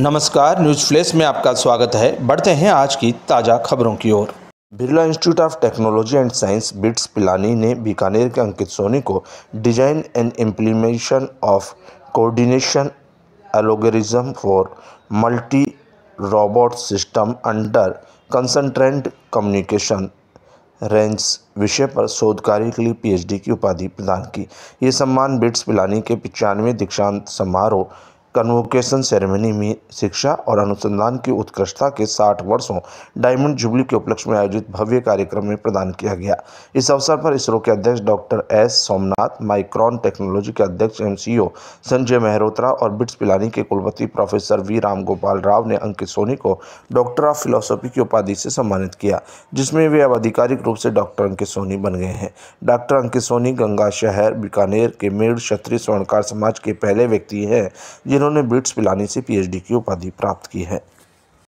नमस्कार news flash में आपका स्वागत है बढ़ते हैं आज की ताज़ा खबरों की ओर Birla institute of technology and science BITS Pilani ने बीकानेर के अंकित सोनी को design and implementation of coordination algorithm for multi robot system under constraint communication range विषय पर शोध कार्य के लिए पीएचडी की उपाधि प्रदान की ये सम्मान बिट्स पिलानी के पचानवे दीक्षांत समारोह कन्वोकेशन सेरेमनी में शिक्षा और अनुसंधान की उत्कृष्टता के 60 वर्षों डायमंड जुबली के उपलक्ष्य में आयोजित भव्य कार्यक्रम में प्रदान किया गया इस अवसर पर इसरो के अध्यक्ष doctor S Somnath Micron technology के अध्यक्ष एम संजय मेहरोत्रा और बिट्स पिलानी के कुलपति प्रोफेसर वी राम गोपाल राव ने अंकित सोनी को डॉक्टर ऑफ फिलोसॉफी की उपाधि से सम्मानित किया जिसमें वे अब आधिकारिक रूप से डॉक्टर अंकित सोनी बन गए हैं डॉक्टर अंकित सोनी गंगा शहर बीकानेर के मेड़ क्षत्रिय स्वर्णकार समाज के पहले व्यक्ति हैं जिन्होंने जिन्होंने ब्रिट्स पिलानी से पीएचडी की उपाधि प्राप्त की है